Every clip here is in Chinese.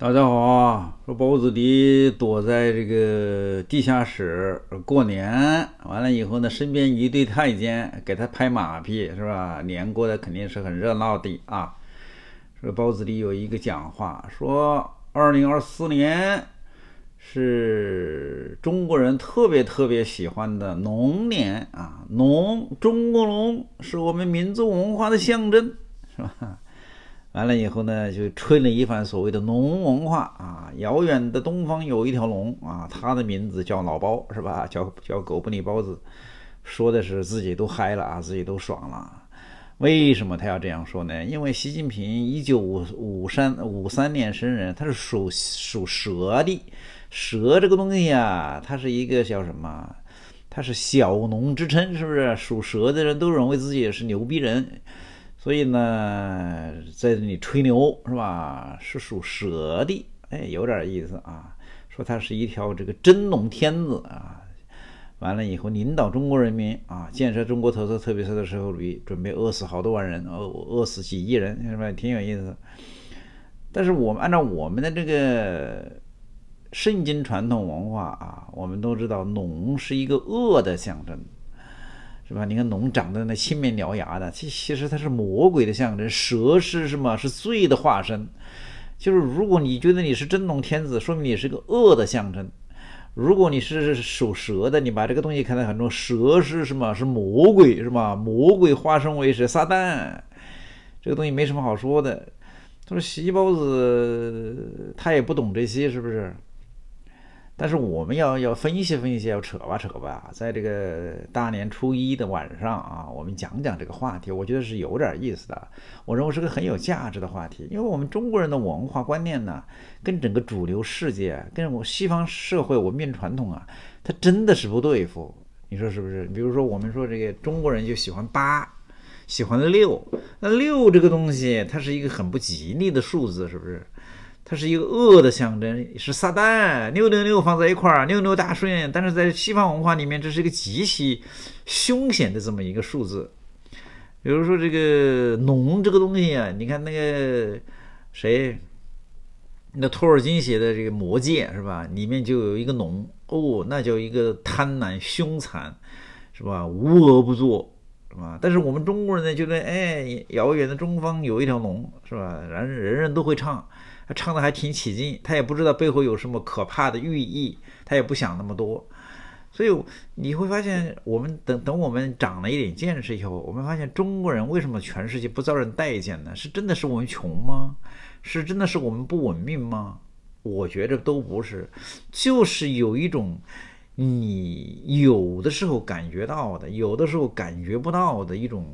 大家好啊！说包子迪躲在这个地下室过年，完了以后呢，身边一对太监给他拍马屁，是吧？年过的肯定是很热闹的啊！说包子里有一个讲话，说二零二四年是中国人特别特别喜欢的龙年啊，龙，中国龙是我们民族文化的象征，是吧？完了以后呢，就吹了一番所谓的“龙文化”啊！遥远的东方有一条龙啊，它的名字叫老包，是吧？叫叫狗不理包子，说的是自己都嗨了啊，自己都爽了。为什么他要这样说呢？因为习近平一九五五三五三年生人，他是属属蛇的。蛇这个东西啊，它是一个叫什么？它是“小农之称，是不是？属蛇的人都认为自己是牛逼人。所以呢，在这里吹牛是吧？是属蛇的，哎，有点意思啊。说他是一条这个真龙天子啊，完了以后领导中国人民啊，建设中国特色、特别色的社会主义，准备饿死好多万人，饿饿死几亿人，是吧？挺有意思？但是我们按照我们的这个圣经传统文化啊，我们都知道，龙是一个恶的象征。是吧？你看龙长得那青面獠牙的，其其实它是魔鬼的象征。蛇是什么？是罪的化身。就是如果你觉得你是真龙天子，说明你是个恶的象征。如果你是守蛇的，你把这个东西看得很重。蛇是什么？是魔鬼，是吧？魔鬼化身为蛇，撒旦。这个东西没什么好说的。他说：“细包子他也不懂这些，是不是？”但是我们要要分析分析，要扯吧扯吧，在这个大年初一的晚上啊，我们讲讲这个话题，我觉得是有点意思的。我认为是个很有价值的话题，因为我们中国人的文化观念呢，跟整个主流世界、跟西方社会文明传统啊，它真的是不对付。你说是不是？比如说我们说这个中国人就喜欢八，喜欢六，那六这个东西，它是一个很不吉利的数字，是不是？它是一个恶的象征，是撒旦。六六六放在一块儿，六六大顺。但是在西方文化里面，这是一个极其凶险的这么一个数字。比如说这个龙这个东西啊，你看那个谁，那托尔金写的这个《魔戒》是吧？里面就有一个龙，哦，那叫一个贪婪凶残，是吧？无恶不作，是吧？但是我们中国人呢，觉得哎，遥远的中方有一条龙，是吧？然人人都会唱。唱的还挺起劲，他也不知道背后有什么可怕的寓意，他也不想那么多，所以你会发现，我们等等，我们长了一点见识以后，我们发现中国人为什么全世界不遭人待见呢？是真的是我们穷吗？是真的是我们不文明吗？我觉得都不是，就是有一种你有的时候感觉到的，有的时候感觉不到的一种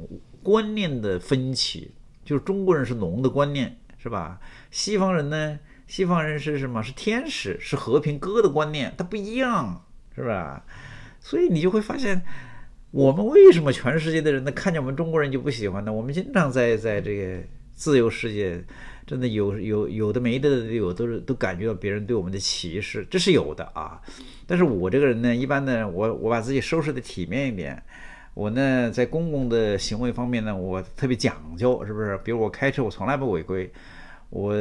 观念的分歧，就是中国人是龙的观念。是吧？西方人呢？西方人是什么？是天使，是和平鸽的观念，它不一样，是吧？所以你就会发现，我们为什么全世界的人呢看见我们中国人就不喜欢呢？我们经常在在这个自由世界，真的有有有的没的都有，都是都感觉到别人对我们的歧视，这是有的啊。但是我这个人呢，一般呢，我我把自己收拾的体面一点。我呢，在公共的行为方面呢，我特别讲究，是不是？比如我开车，我从来不违规；我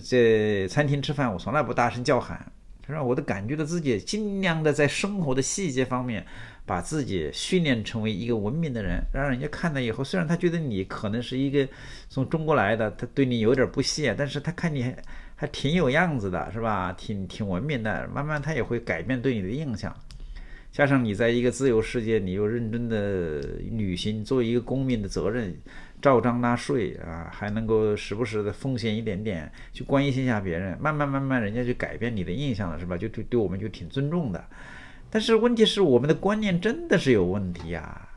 在餐厅吃饭，我从来不大声叫喊，是吧？我都感觉到自己尽量的在生活的细节方面，把自己训练成为一个文明的人，让人家看了以后，虽然他觉得你可能是一个从中国来的，他对你有点不屑，但是他看你还挺有样子的，是吧？挺挺文明的，慢慢他也会改变对你的印象。加上你在一个自由世界，你又认真的履行作为一个公民的责任，照章纳税啊，还能够时不时的奉献一点点去关心一下别人，慢慢慢慢人家就改变你的印象了，是吧？就对对我们就挺尊重的。但是问题是我们的观念真的是有问题呀。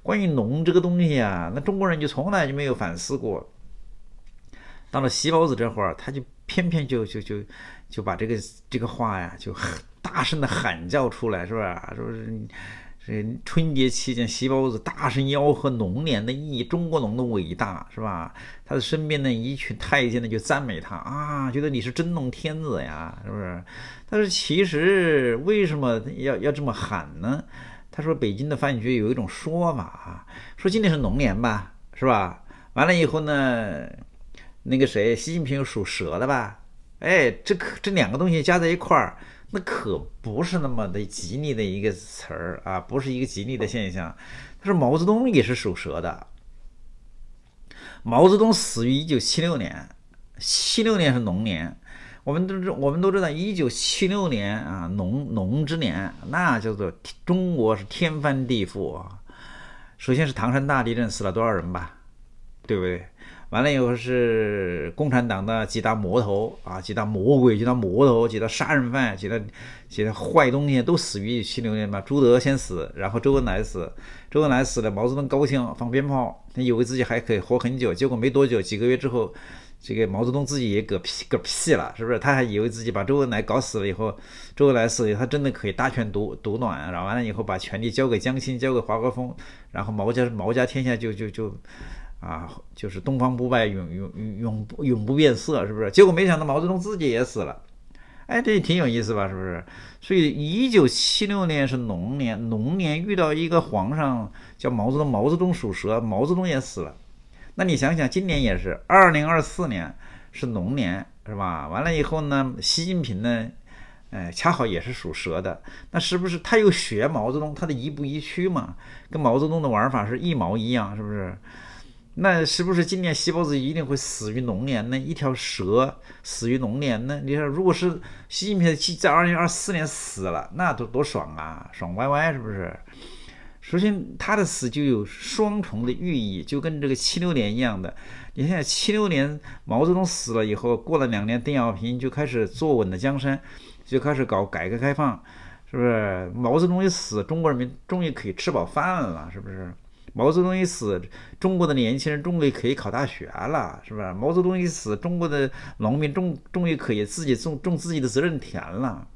关于农这个东西啊，那中国人就从来就没有反思过。到了西包子这会儿，他就偏偏就就就就把这个这个话呀，就很。大声的喊叫出来是吧？是不是？这春节期间，席包子大声吆喝龙年的意，义，中国龙的伟大是吧？他的身边的一群太监呢，就赞美他啊，觉得你是真龙天子呀，是不是？但是其实为什么要要这么喊呢？他说，北京的饭局有一种说法啊，说今年是龙年吧，是吧？完了以后呢，那个谁，习近平属蛇的吧？哎，这可这两个东西加在一块儿。那可不是那么的吉利的一个词儿啊，不是一个吉利的现象。他说毛泽东也是属蛇的。毛泽东死于一九七六年，七六年是龙年，我们都知我们都知道，一九七六年啊，龙龙之年，那叫做中国是天翻地覆啊。首先是唐山大地震死了多少人吧，对不对？完了以后是共产党的几大魔头啊，几大魔鬼，几大魔头，几大杀人犯，几大几大坏东西都死于七六年嘛。朱德先死，然后周恩来死，周恩来死了，毛泽东高兴放鞭炮，他以为自己还可以活很久。结果没多久，几个月之后，这个毛泽东自己也嗝屁嗝屁了，是不是？他还以为自己把周恩来搞死了以后，周恩来死，他真的可以大权独独揽，然后完了以后把权力交给江青，交给华国锋，然后毛家毛家天下就就就。啊，就是东方不败，永永永永永不变色，是不是？结果没想到毛泽东自己也死了，哎，这也挺有意思吧，是不是？所以一九七六年是龙年，龙年遇到一个皇上叫毛泽东，毛泽东属蛇，毛泽东也死了。那你想想，今年也是二零二四年是龙年，是吧？完了以后呢，习近平呢，哎，恰好也是属蛇的，那是不是他又学毛泽东，他的一步一趋嘛，跟毛泽东的玩法是一毛一样，是不是？那是不是今年西包子一定会死于龙年呢？一条蛇死于龙年呢？你说，如果是习近平在二零二四年死了，那多多爽啊，爽歪歪是不是？首先，他的死就有双重的寓意，就跟这个七六年一样的。你现在七六年毛泽东死了以后，过了两年，邓小平就开始坐稳了江山，就开始搞改革开放，是不是？毛泽东一死，中国人民终于可以吃饱饭了，是不是？毛泽东一死，中国的年轻人终于可以考大学了，是吧？毛泽东一死，中国的农民终终于可以自己种种自己的责任田了。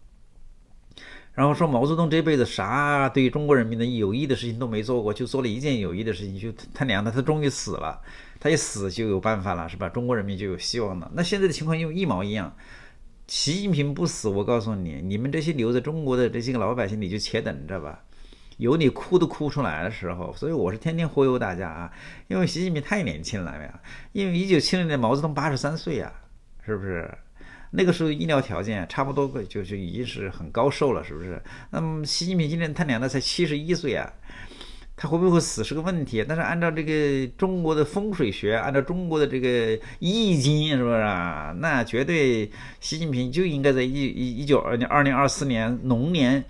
然后说毛泽东这辈子啥对中国人民的有益的事情都没做过，就做了一件有益的事情，就他娘的他终于死了，他一死就有办法了，是吧？中国人民就有希望了。那现在的情况又一毛一样，习近平不死，我告诉你，你们这些留在中国的这些个老百姓，你就且等着吧。有你哭都哭不出来的时候，所以我是天天忽悠大家啊，因为习近平太年轻了呀。因为一九七零年毛泽东八十三岁呀，是不是？那个时候医疗条件差不多，就就已经是很高寿了，是不是？那么习近平今年他娘的才七十一岁啊，他会不会死是个问题。但是按照这个中国的风水学，按照中国的这个易经，是不是啊？那绝对，习近平就应该在一一一九二零二零二四年龙年。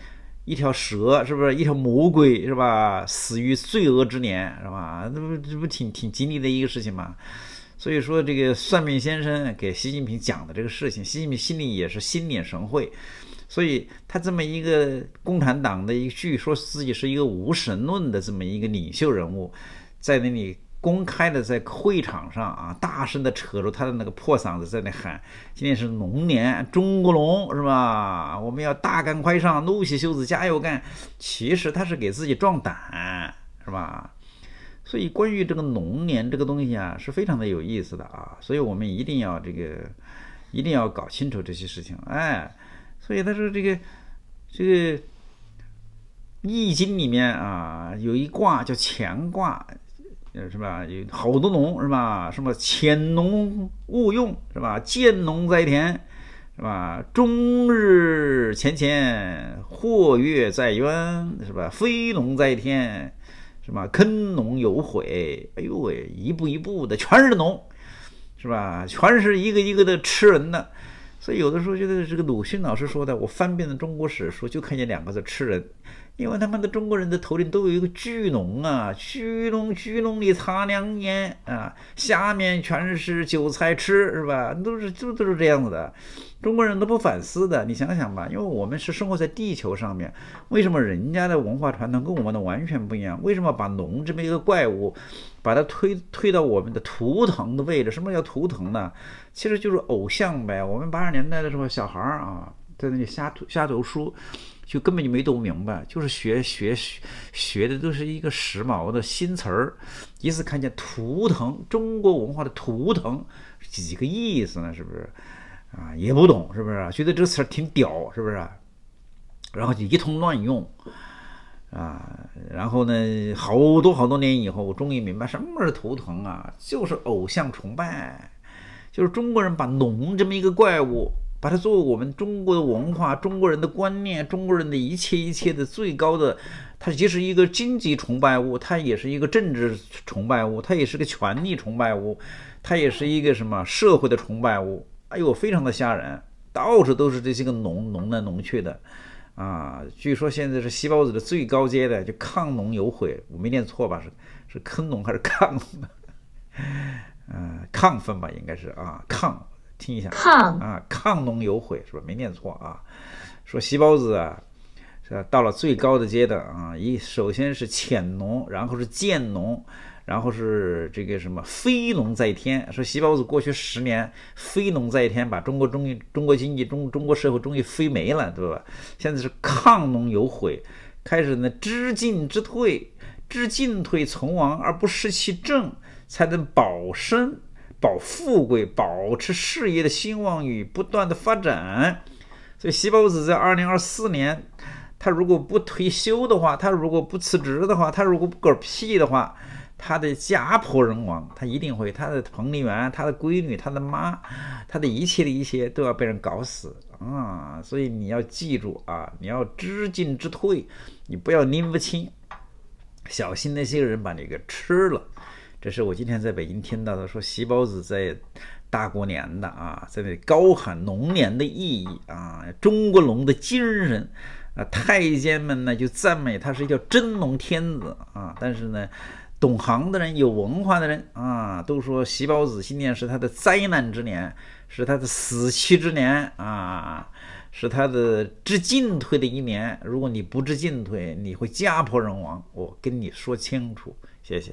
一条蛇是不是一条魔鬼是吧？死于罪恶之年是吧？这不这不挺挺吉利的一个事情嘛？所以说这个算命先生给习近平讲的这个事情，习近平心里也是心领神会。所以他这么一个共产党的一个，说自己是一个无神论的这么一个领袖人物，在那里。公开的在会场上啊，大声的扯着他的那个破嗓子在那喊：“今天是龙年，中国龙是吧？我们要大干快上，撸起袖子加油干。”其实他是给自己壮胆，是吧？所以关于这个龙年这个东西啊，是非常的有意思的啊。所以我们一定要这个，一定要搞清楚这些事情。哎，所以他说这个这个《易经》里面啊，有一卦叫乾卦。呃，是吧？有好多农是吧？什么潜龙勿用，是吧？见龙在田，是吧？终日乾乾，祸月在渊，是吧？飞龙在天，是吧？坑农有悔。哎呦喂，一步一步的，全是农是吧？全是一个一个的吃人呢。所以有的时候觉得这个鲁迅老师说的，我翻遍了中国史书，就看见两个字：吃人。因为他们的中国人的头顶都有一个巨龙啊，巨龙巨龙你擦亮眼啊，下面全是韭菜吃是吧？都是就都是这样子的，中国人都不反思的。你想想吧，因为我们是生活在地球上面，为什么人家的文化传统跟我们的完全不一样？为什么把龙这么一个怪物，把它推推到我们的图腾的位置？什么叫图腾呢？其实就是偶像呗。我们八十年代的时候，小孩儿啊，在那里瞎瞎读书。就根本就没读明白，就是学学学的都是一个时髦的新词儿，一次看见图腾，中国文化的图腾几个意思呢？是不是啊？也不懂是不是？觉得这个词儿挺屌是不是？然后就一通乱用啊，然后呢，好多好多年以后，我终于明白什么是图腾啊，就是偶像崇拜，就是中国人把龙这么一个怪物。把它作为我们中国的文化、中国人的观念、中国人的一切一切的最高的，它既是一个经济崇拜物，它也是一个政治崇拜物，它也是个权力崇拜物，它也是一个什么社会的崇拜物。哎呦，非常的吓人，到处都是这些个农农来农去的啊！据说现在是细胞子的最高阶的，就抗农有悔，我没念错吧？是是坑农还是抗？嗯，亢奋吧，应该是啊，亢。听一下，亢啊，亢龙有悔是吧？没念错啊。说席包子啊，是吧？到了最高的阶段啊，一首先是潜龙，然后是渐龙，然后是这个什么飞龙在天。说席包子过去十年飞龙在天，把中国终于中国经济中、中国社会终于飞没了，对吧？现在是亢龙有悔，开始呢知进知退，知进退存亡而不失其正，才能保身。保富贵，保持事业的兴旺与不断的发展。所以，西宝子在二零二四年，他如果不退休的话，他如果不辞职的话，他如果不嗝屁的话，他的家破人亡，他一定会。他的彭丽媛，他的闺女，他的妈，他的一切的一切都要被人搞死啊！所以你要记住啊，你要知进知退，你不要拎不清，小心那些人把你给吃了。这是我今天在北京听到的，说席包子在大过年的啊，在那里高喊龙年的意义啊，中国龙的精神啊，太监们呢就赞美他是叫真龙天子啊，但是呢，懂行的人、有文化的人啊，都说席包子今年是他的灾难之年，是他的死期之年啊，是他的知进退的一年。如果你不知进退，你会家破人亡。我跟你说清楚，谢谢。